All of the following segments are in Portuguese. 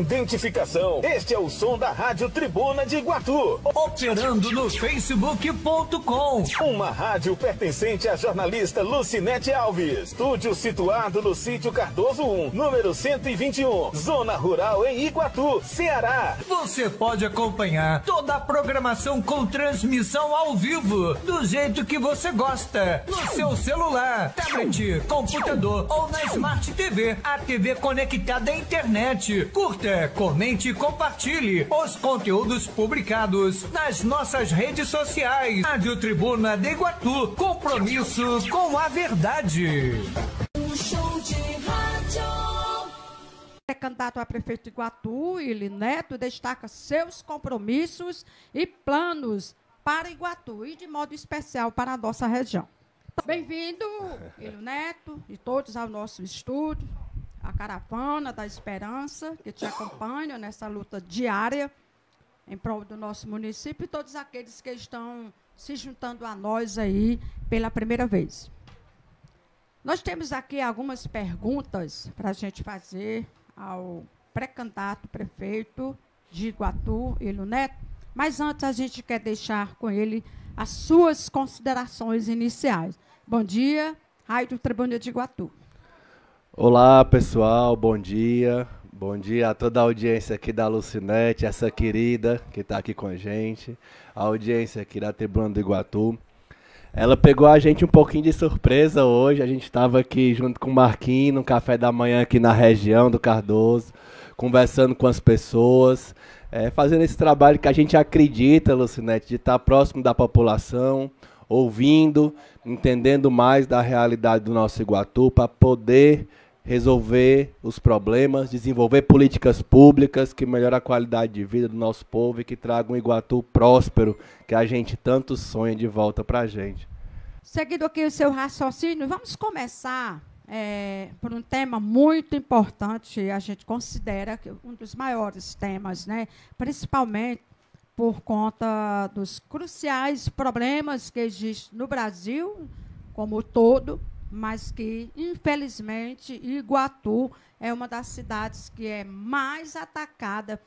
identificação. Este é o som da Rádio Tribuna de Iguatu. Operando no facebook.com. Uma rádio pertencente à jornalista Lucinete Alves. Estúdio situado no sítio Cardoso 1, número 121, Zona Rural em Iguatu, Ceará. Você pode acompanhar toda a programação com transmissão ao vivo, do jeito que você gosta, no seu celular, tablet, computador ou na Smart TV, a TV conectada à internet. Curta comente e compartilhe os conteúdos publicados nas nossas redes sociais. Rádio Tribuna de Iguatu, compromisso com a verdade. Um show de rádio. É candidato a prefeito de Iguatu, ele Neto destaca seus compromissos e planos para Iguatu e de modo especial para a nossa região. Bem-vindo, Ilho Neto, e todos ao nosso estúdio a caravana da esperança, que te acompanha nessa luta diária em prol do nosso município e todos aqueles que estão se juntando a nós aí pela primeira vez. Nós temos aqui algumas perguntas para a gente fazer ao pré-candidato prefeito de Iguatu, Ilo Neto, mas antes a gente quer deixar com ele as suas considerações iniciais. Bom dia, do Tribunal de Iguatu. Olá pessoal, bom dia. Bom dia a toda a audiência aqui da Lucinete, essa querida que está aqui com a gente, a audiência aqui da Tribuna do Iguatu. Ela pegou a gente um pouquinho de surpresa hoje. A gente estava aqui junto com o Marquinhos, no café da manhã aqui na região do Cardoso, conversando com as pessoas, é, fazendo esse trabalho que a gente acredita, Lucinete, de estar tá próximo da população, ouvindo, entendendo mais da realidade do nosso Iguatu, para poder resolver os problemas, desenvolver políticas públicas que melhorem a qualidade de vida do nosso povo e que tragam um Iguatu próspero, que a gente tanto sonha de volta para a gente. Seguindo aqui o seu raciocínio, vamos começar é, por um tema muito importante, a gente considera um dos maiores temas, né? principalmente por conta dos cruciais problemas que existem no Brasil como todo, mas que, infelizmente, Iguatu é uma das cidades que é mais atacada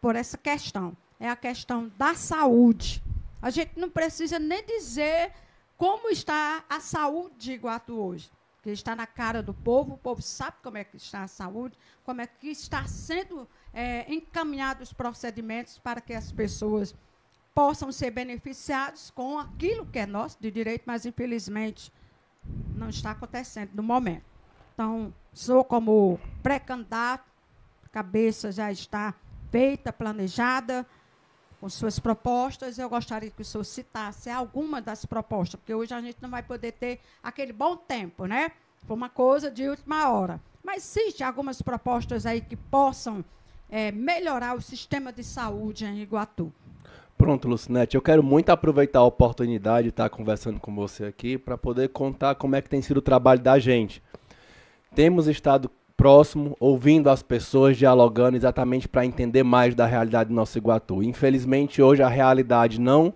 por essa questão. É a questão da saúde. A gente não precisa nem dizer como está a saúde de Iguatu hoje, que está na cara do povo, o povo sabe como é que está a saúde, como é que está sendo é, encaminhados os procedimentos para que as pessoas possam ser beneficiadas com aquilo que é nosso de direito, mas infelizmente não está acontecendo no momento. Então, sou como pré-candidato, cabeça já está feita, planejada, com suas propostas. Eu gostaria que o senhor citasse alguma das propostas, porque hoje a gente não vai poder ter aquele bom tempo, né? Foi uma coisa de última hora. Mas existe algumas propostas aí que possam é, melhorar o sistema de saúde em Iguatu. Pronto, Lucinete, eu quero muito aproveitar a oportunidade de estar conversando com você aqui para poder contar como é que tem sido o trabalho da gente. Temos estado próximo, ouvindo as pessoas, dialogando exatamente para entender mais da realidade do nosso Iguatu. Infelizmente, hoje a realidade não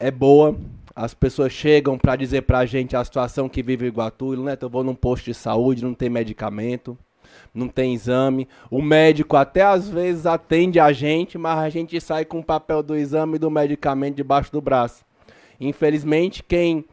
é boa. As pessoas chegam para dizer para a gente a situação que vive o Iguatu. Lucinete, eu vou num posto de saúde, não tem medicamento não tem exame. O médico até às vezes atende a gente, mas a gente sai com o papel do exame e do medicamento debaixo do braço. Infelizmente, quem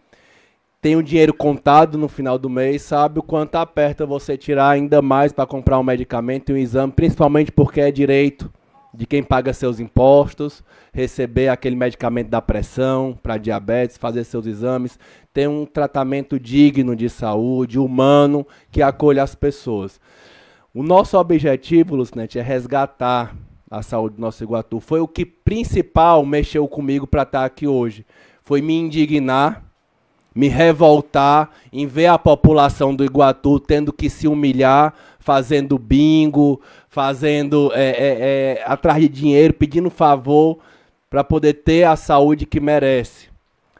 tem o dinheiro contado no final do mês sabe o quanto aperta você tirar ainda mais para comprar um medicamento e um exame, principalmente porque é direito de quem paga seus impostos, receber aquele medicamento da pressão para diabetes, fazer seus exames, ter um tratamento digno de saúde, humano, que acolha as pessoas. O nosso objetivo, Lucinete, é resgatar a saúde do nosso Iguatu. Foi o que principal mexeu comigo para estar tá aqui hoje. Foi me indignar, me revoltar em ver a população do Iguatu tendo que se humilhar fazendo bingo, fazendo é, é, é, atrás de dinheiro, pedindo favor para poder ter a saúde que merece.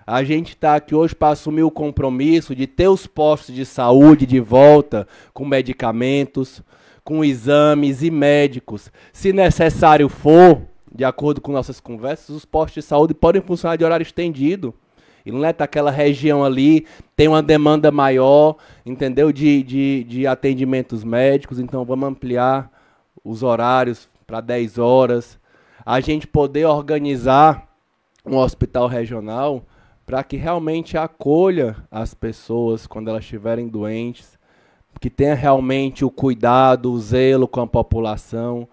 A gente está aqui hoje para assumir o compromisso de ter os postos de saúde de volta com medicamentos, com exames e médicos. Se necessário for, de acordo com nossas conversas, os postos de saúde podem funcionar de horário estendido. Inleta, é aquela região ali, tem uma demanda maior, entendeu? De, de, de atendimentos médicos, então vamos ampliar os horários para 10 horas. A gente poder organizar um hospital regional para que realmente acolha as pessoas quando elas estiverem doentes, que tenha realmente o cuidado, o zelo com a população.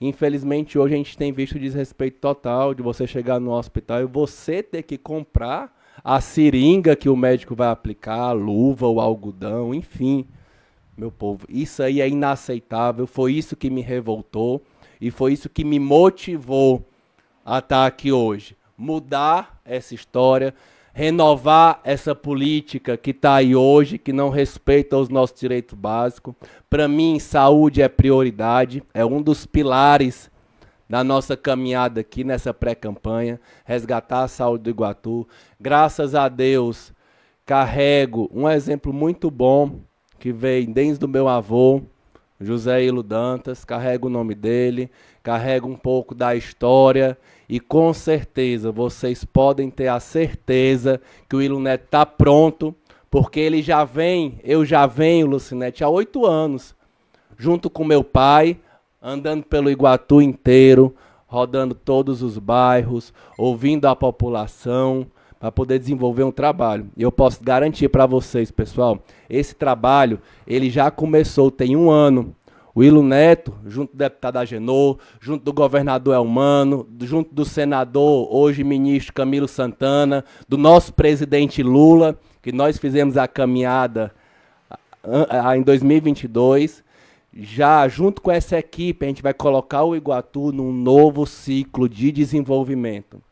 Infelizmente, hoje a gente tem visto o desrespeito total de você chegar no hospital e você ter que comprar a seringa que o médico vai aplicar, a luva, o algodão, enfim. Meu povo, isso aí é inaceitável. Foi isso que me revoltou e foi isso que me motivou a estar tá aqui hoje. Mudar essa história, renovar essa política que está aí hoje, que não respeita os nossos direitos básicos. Para mim, saúde é prioridade, é um dos pilares na nossa caminhada aqui nessa pré-campanha, resgatar a saúde do Iguatu. Graças a Deus, carrego um exemplo muito bom que vem desde o meu avô, José Ilo Dantas, carrego o nome dele, carrego um pouco da história e com certeza vocês podem ter a certeza que o Ilo Neto está pronto, porque ele já vem, eu já venho, Lucinete, há oito anos, junto com meu pai, andando pelo Iguatu inteiro, rodando todos os bairros, ouvindo a população para poder desenvolver um trabalho. E eu posso garantir para vocês, pessoal, esse trabalho ele já começou, tem um ano. O Ilo Neto, junto do deputado Agenor, junto do governador Elmano, junto do senador, hoje ministro Camilo Santana, do nosso presidente Lula, que nós fizemos a caminhada em 2022, já junto com essa equipe, a gente vai colocar o Iguatu num novo ciclo de desenvolvimento.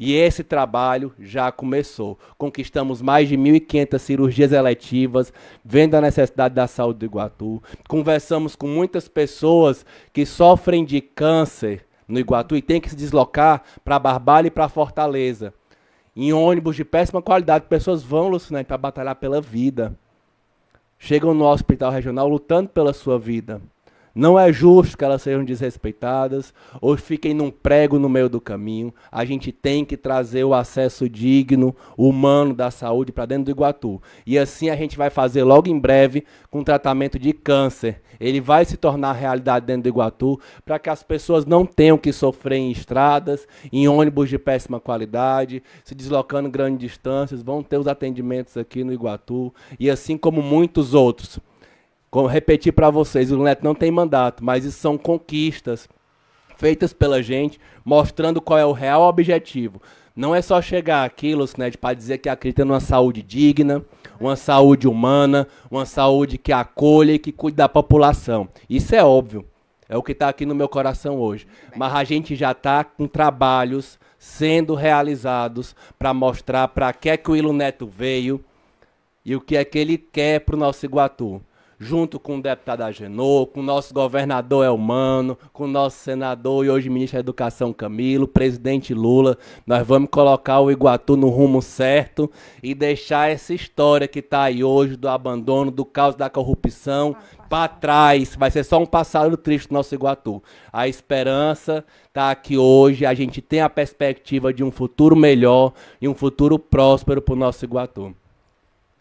E esse trabalho já começou. Conquistamos mais de 1.500 cirurgias eletivas, vendo a necessidade da saúde do Iguatu. Conversamos com muitas pessoas que sofrem de câncer no Iguatu e têm que se deslocar para Barbalha e para Fortaleza. Em ônibus de péssima qualidade, pessoas vão, Lucinante, para batalhar pela vida chegam no hospital regional lutando pela sua vida. Não é justo que elas sejam desrespeitadas ou fiquem num prego no meio do caminho. A gente tem que trazer o acesso digno, humano da saúde para dentro do Iguatu. E assim a gente vai fazer logo em breve com tratamento de câncer. Ele vai se tornar realidade dentro do Iguatu para que as pessoas não tenham que sofrer em estradas, em ônibus de péssima qualidade, se deslocando grandes distâncias. Vão ter os atendimentos aqui no Iguatu e assim como muitos outros. Como repetir para vocês, o Neto não tem mandato, mas isso são conquistas feitas pela gente, mostrando qual é o real objetivo. Não é só chegar aqui, Lucinete, para dizer que acredita numa saúde digna, uma saúde humana, uma saúde que acolhe e que cuide da população. Isso é óbvio. É o que está aqui no meu coração hoje. Mas a gente já está com trabalhos sendo realizados para mostrar para que é que o Ilo Neto veio e o que é que ele quer para o nosso Iguatu junto com o deputado Agenor, com o nosso governador Elmano, com o nosso senador e hoje ministro da Educação Camilo, presidente Lula, nós vamos colocar o Iguatu no rumo certo e deixar essa história que está aí hoje do abandono, do caos da corrupção para trás. Vai ser só um passado triste do nosso Iguatu. A esperança está aqui hoje, a gente tem a perspectiva de um futuro melhor e um futuro próspero para o nosso Iguatu.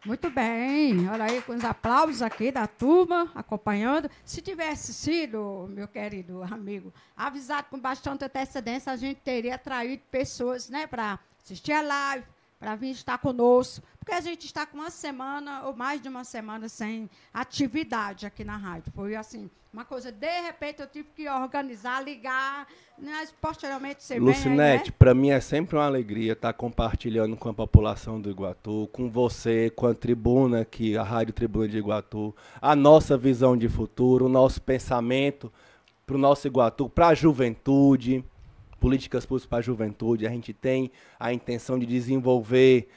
Muito bem, olha aí, com os aplausos aqui da turma, acompanhando. Se tivesse sido, meu querido amigo, avisado com bastante antecedência, a gente teria atraído pessoas né, para assistir a live, para vir estar conosco, porque a gente está com uma semana ou mais de uma semana sem atividade aqui na rádio. Foi assim, uma coisa, de repente eu tive que organizar, ligar, mas posteriormente você Lucinete, né? para mim é sempre uma alegria estar compartilhando com a população do Iguatu, com você, com a tribuna aqui, a Rádio Tribuna de Iguatu, a nossa visão de futuro, o nosso pensamento para o nosso Iguatu, para a juventude políticas públicas para a juventude, a gente tem a intenção de desenvolver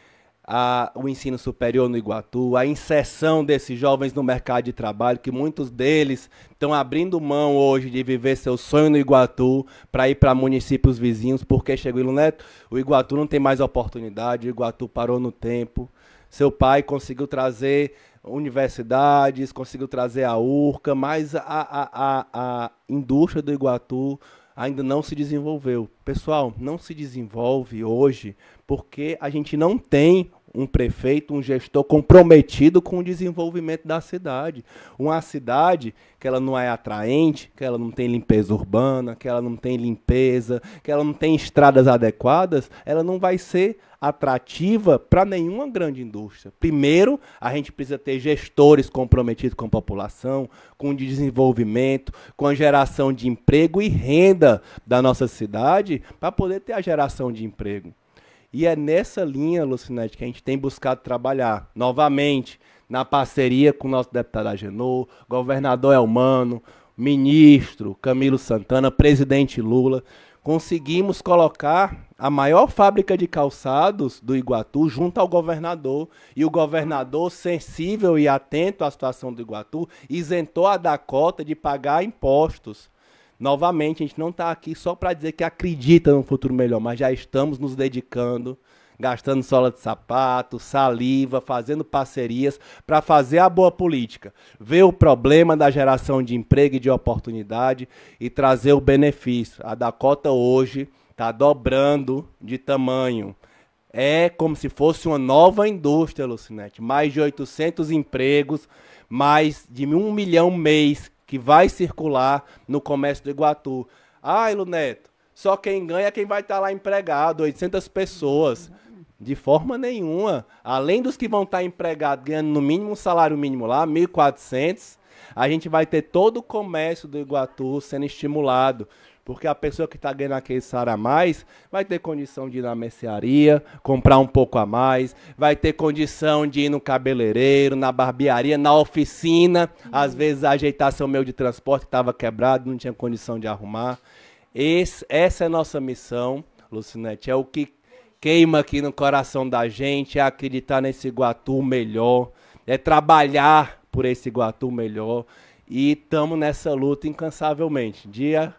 a, o ensino superior no Iguatu, a inserção desses jovens no mercado de trabalho, que muitos deles estão abrindo mão hoje de viver seu sonho no Iguatu para ir para municípios vizinhos, porque chegou o Neto, o Iguatu não tem mais oportunidade, o Iguatu parou no tempo. Seu pai conseguiu trazer universidades, conseguiu trazer a URCA, mas a, a, a, a indústria do Iguatu ainda não se desenvolveu. Pessoal, não se desenvolve hoje porque a gente não tem um prefeito, um gestor comprometido com o desenvolvimento da cidade. Uma cidade que ela não é atraente, que ela não tem limpeza urbana, que ela não tem limpeza, que ela não tem estradas adequadas, ela não vai ser atrativa para nenhuma grande indústria. Primeiro, a gente precisa ter gestores comprometidos com a população, com o desenvolvimento, com a geração de emprego e renda da nossa cidade, para poder ter a geração de emprego. E é nessa linha, Lucinete, que a gente tem buscado trabalhar. Novamente, na parceria com o nosso deputado Agenor, governador Elmano, ministro Camilo Santana, presidente Lula, conseguimos colocar a maior fábrica de calçados do Iguatu junto ao governador. E o governador, sensível e atento à situação do Iguatu, isentou a da cota de pagar impostos novamente, a gente não está aqui só para dizer que acredita num futuro melhor, mas já estamos nos dedicando, gastando sola de sapato, saliva, fazendo parcerias para fazer a boa política, ver o problema da geração de emprego e de oportunidade e trazer o benefício. A Dakota hoje está dobrando de tamanho. É como se fosse uma nova indústria, Lucinete. Mais de 800 empregos, mais de um milhão mês que vai circular no comércio do Iguatu. Ah, Luneto, só quem ganha é quem vai estar tá lá empregado, 800 pessoas. De forma nenhuma. Além dos que vão estar tá empregados ganhando no mínimo um salário mínimo lá, 1.400, a gente vai ter todo o comércio do Iguatu sendo estimulado. Porque a pessoa que está ganhando aquele salário a mais vai ter condição de ir na mercearia, comprar um pouco a mais, vai ter condição de ir no cabeleireiro, na barbearia, na oficina, uhum. às vezes ajeitar seu meio de transporte que estava quebrado, não tinha condição de arrumar. Esse, essa é a nossa missão, Lucinete, é o que queima aqui no coração da gente, é acreditar nesse Iguatu melhor, é trabalhar por esse Iguatu melhor. E estamos nessa luta incansavelmente, dia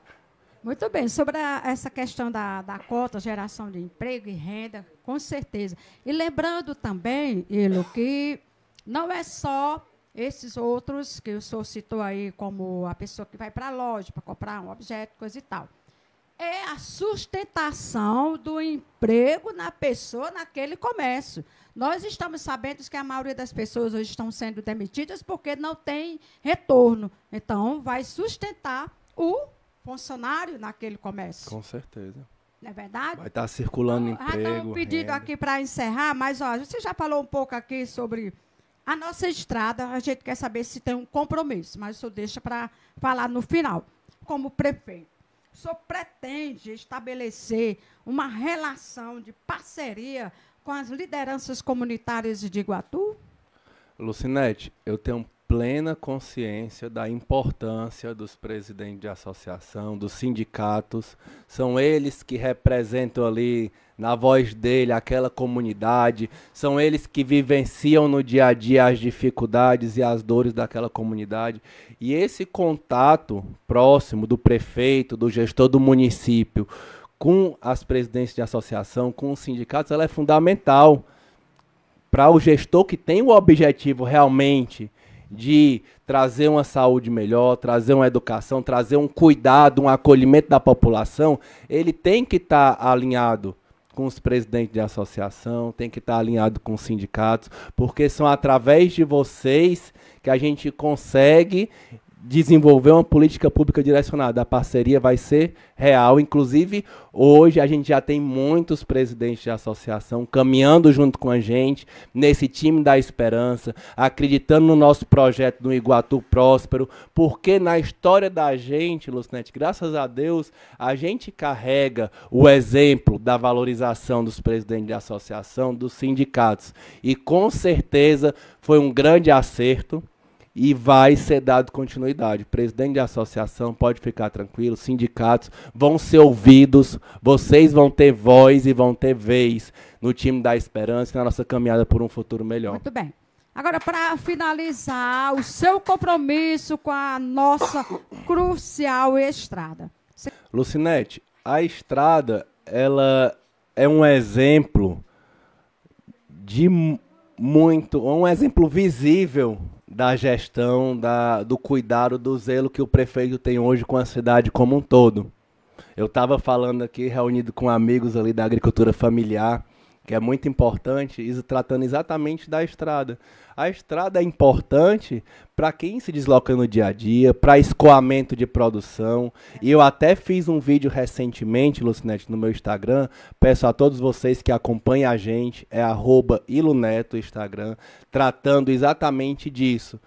muito bem, sobre a, essa questão da, da cota, geração de emprego e renda, com certeza. E lembrando também, Ilo, que não é só esses outros que o senhor citou aí, como a pessoa que vai para a loja para comprar um objeto, coisa e tal. É a sustentação do emprego na pessoa, naquele comércio. Nós estamos sabendo que a maioria das pessoas hoje estão sendo demitidas porque não tem retorno. Então, vai sustentar o funcionário naquele comércio. Com certeza. Não é verdade? Vai estar tá circulando então, emprego. Ah, um pedido renda. aqui para encerrar, mas ó, você já falou um pouco aqui sobre a nossa estrada. A gente quer saber se tem um compromisso, mas isso deixa para falar no final. Como prefeito, o senhor pretende estabelecer uma relação de parceria com as lideranças comunitárias de Iguatu? Lucinete, eu tenho plena consciência da importância dos presidentes de associação, dos sindicatos. São eles que representam ali, na voz dele, aquela comunidade. São eles que vivenciam no dia a dia as dificuldades e as dores daquela comunidade. E esse contato próximo do prefeito, do gestor do município, com as presidências de associação, com os sindicatos, ela é fundamental para o gestor que tem o objetivo realmente de trazer uma saúde melhor, trazer uma educação, trazer um cuidado, um acolhimento da população, ele tem que estar tá alinhado com os presidentes de associação, tem que estar tá alinhado com os sindicatos, porque são através de vocês que a gente consegue desenvolver uma política pública direcionada. A parceria vai ser real. Inclusive, hoje a gente já tem muitos presidentes de associação caminhando junto com a gente, nesse time da esperança, acreditando no nosso projeto do Iguatu Próspero, porque na história da gente, Lucinete, graças a Deus, a gente carrega o exemplo da valorização dos presidentes de associação, dos sindicatos. E com certeza foi um grande acerto e vai ser dado continuidade. presidente da associação pode ficar tranquilo, sindicatos vão ser ouvidos, vocês vão ter voz e vão ter vez no time da esperança e na nossa caminhada por um futuro melhor. Muito bem. Agora, para finalizar, o seu compromisso com a nossa crucial estrada. Lucinete, a estrada ela é um exemplo de muito, um exemplo visível da gestão, da, do cuidado, do zelo que o prefeito tem hoje com a cidade como um todo. Eu estava falando aqui, reunido com amigos ali da agricultura familiar, que é muito importante, isso tratando exatamente da estrada. A estrada é importante para quem se desloca no dia a dia, para escoamento de produção. E eu até fiz um vídeo recentemente, Lucinete, no meu Instagram. Peço a todos vocês que acompanhem a gente, é iluneto Instagram, tratando exatamente disso.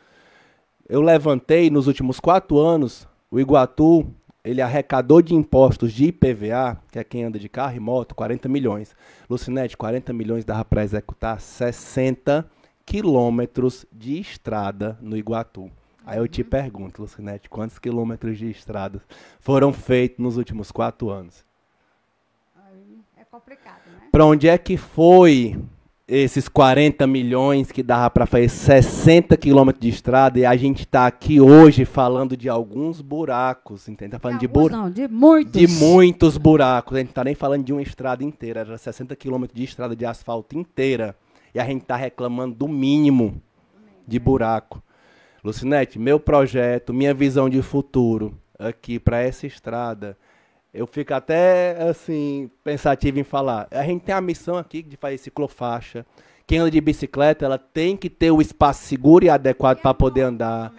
Eu levantei nos últimos quatro anos o Iguatu ele arrecadou de impostos de IPVA, que é quem anda de carro e moto, 40 milhões. Lucinete, 40 milhões dava para executar 60 quilômetros de estrada no Iguatu. Aí eu te uhum. pergunto, Lucinete, quantos quilômetros de estrada foram feitos nos últimos quatro anos? É complicado, né? Para onde é que foi esses 40 milhões que dava para fazer 60 quilômetros de estrada e a gente está aqui hoje falando de alguns buracos, entende? Tá falando de, de buracos. de muitos. De muitos buracos. A gente está nem falando de uma estrada inteira, era 60 quilômetros de estrada de asfalto inteira e a gente está reclamando do mínimo de buraco. Lucinete, meu projeto, minha visão de futuro aqui para essa estrada eu fico até, assim, pensativo em falar. A gente tem a missão aqui de fazer ciclofaixa. Quem anda de bicicleta, ela tem que ter o espaço seguro e adequado para poder andar.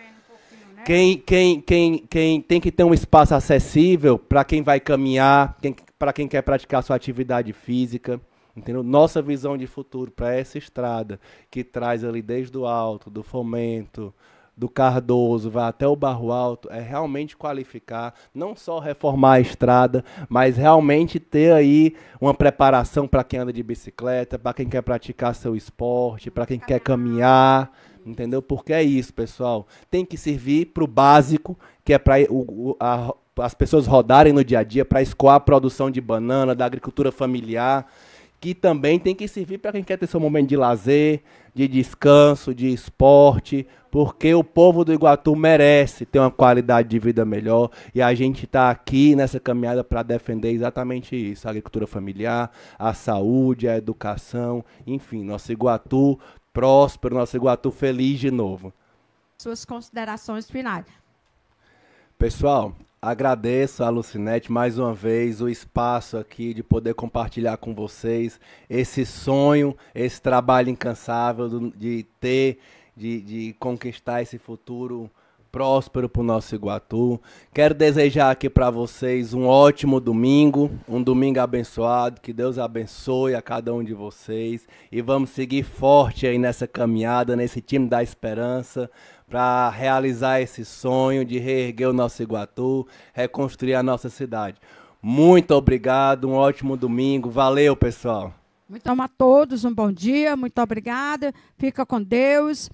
Quem, quem, quem, quem tem que ter um espaço acessível para quem vai caminhar, quem, para quem quer praticar sua atividade física. Entendeu? Nossa visão de futuro para essa estrada, que traz ali desde o alto, do fomento, do Cardoso vai até o Barro Alto é realmente qualificar, não só reformar a estrada, mas realmente ter aí uma preparação para quem anda de bicicleta, para quem quer praticar seu esporte, para quem quer caminhar, entendeu? Porque é isso, pessoal. Tem que servir para o básico, que é para as pessoas rodarem no dia a dia, para escoar a produção de banana, da agricultura familiar que também tem que servir para quem quer ter seu momento de lazer, de descanso, de esporte, porque o povo do Iguatu merece ter uma qualidade de vida melhor e a gente está aqui nessa caminhada para defender exatamente isso: a agricultura familiar, a saúde, a educação, enfim, nosso Iguatu próspero, nosso Iguatu feliz de novo. Suas considerações finais. Pessoal, Agradeço a Lucinete mais uma vez o espaço aqui de poder compartilhar com vocês esse sonho, esse trabalho incansável de ter, de, de conquistar esse futuro próspero para o nosso Iguatu. Quero desejar aqui para vocês um ótimo domingo, um domingo abençoado, que Deus abençoe a cada um de vocês e vamos seguir forte aí nessa caminhada, nesse time da esperança para realizar esse sonho de reerguer o nosso Iguatu, reconstruir a nossa cidade. Muito obrigado, um ótimo domingo. Valeu, pessoal. Muito a todos um bom dia, muito obrigada. Fica com Deus.